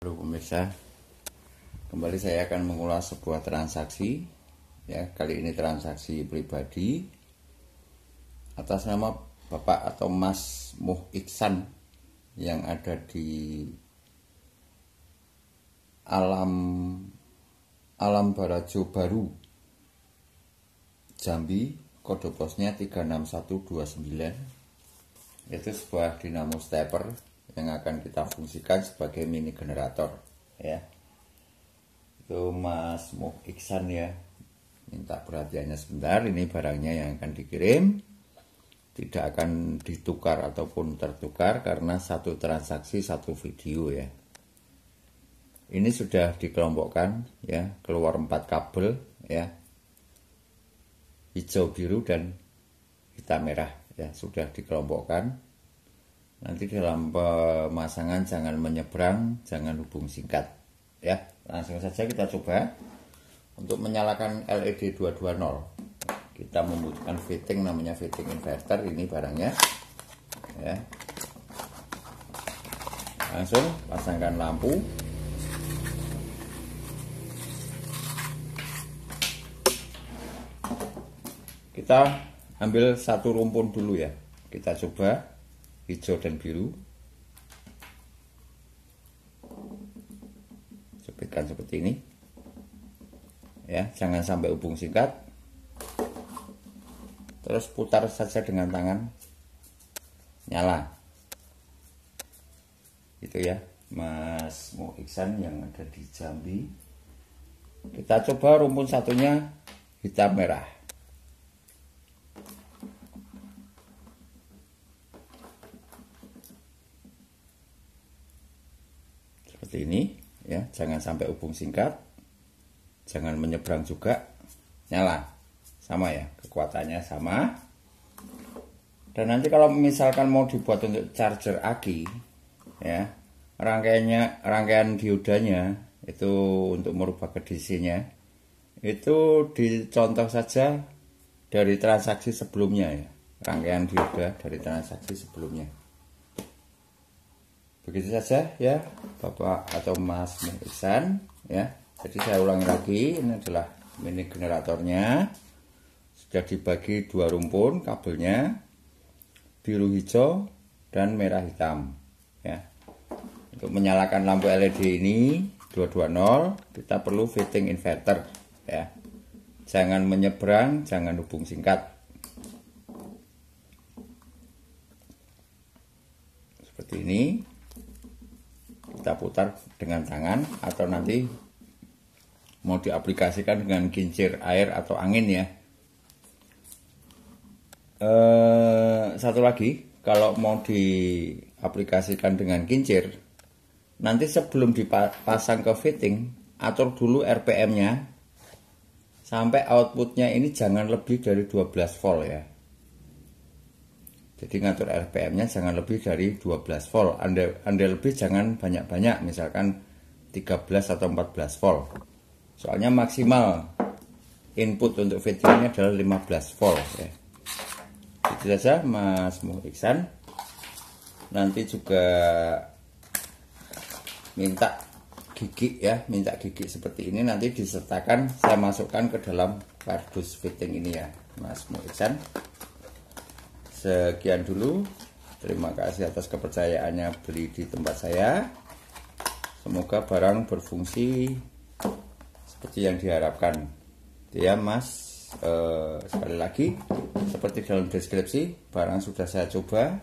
Halo pemirsa, kembali saya akan mengulas sebuah transaksi ya kali ini transaksi pribadi atas nama Bapak atau Mas Muh Iksan yang ada di alam alam Barajo Baru Jambi kode posnya 36129 itu sebuah dinamo stepper yang akan kita fungsikan sebagai mini generator ya itu Mas Muh Iksan ya minta perhatiannya sebentar ini barangnya yang akan dikirim tidak akan ditukar ataupun tertukar karena satu transaksi satu video ya ini sudah dikelompokkan ya keluar empat kabel ya hijau biru dan hitam merah ya sudah dikelompokkan Nanti dalam pemasangan jangan menyeberang, jangan hubung singkat. Ya, langsung saja kita coba untuk menyalakan LED 220. Kita membutuhkan fitting namanya fitting inverter ini barangnya. Ya. Langsung pasangkan lampu. Kita ambil satu rumpun dulu ya. Kita coba hijau dan biru sobekkan seperti ini ya jangan sampai hubung singkat terus putar saja dengan tangan nyala itu ya Mas Mo Iksan yang ada di Jambi kita coba rumpun satunya hitam merah seperti ini ya jangan sampai hubung singkat jangan menyeberang juga nyala sama ya kekuatannya sama dan nanti kalau misalkan mau dibuat untuk charger aki ya rangkaiannya rangkaian diodanya itu untuk merubah ke nya itu dicontoh saja dari transaksi sebelumnya ya rangkaian dioda dari transaksi sebelumnya begitu saja ya Bapak atau Mas Mengisan ya jadi saya ulangi lagi ini adalah mini generatornya sudah dibagi dua rumpun kabelnya biru hijau dan merah hitam ya untuk menyalakan lampu LED ini 220 kita perlu fitting inverter ya jangan menyeberang jangan hubung singkat seperti ini kita putar dengan tangan atau nanti mau diaplikasikan dengan kincir air atau angin ya e, satu lagi kalau mau diaplikasikan dengan kincir nanti sebelum dipasang ke fitting atur dulu RPM nya sampai outputnya ini jangan lebih dari 12 volt ya jadi ngatur RPM-nya jangan lebih dari 12 volt. Anda, anda lebih jangan banyak-banyak, misalkan 13 atau 14 volt. Soalnya maksimal input untuk VTN-nya adalah 15 volt. Ya. Itu saja Mas Muhriksan. Nanti juga minta gigi ya, minta gigi seperti ini nanti disertakan saya masukkan ke dalam kardus fitting ini ya, Mas Muhriksan sekian dulu terima kasih atas kepercayaannya beli di tempat saya semoga barang berfungsi seperti yang diharapkan ya mas e, sekali lagi seperti dalam deskripsi barang sudah saya coba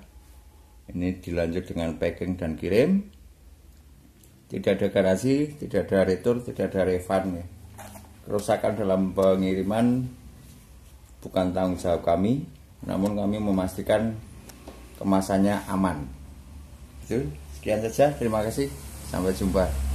ini dilanjut dengan packing dan kirim tidak ada garasi tidak ada retur tidak ada refund ya. kerusakan dalam pengiriman bukan tanggung jawab kami namun kami memastikan kemasannya aman. Itu sekian saja. Terima kasih. Sampai jumpa.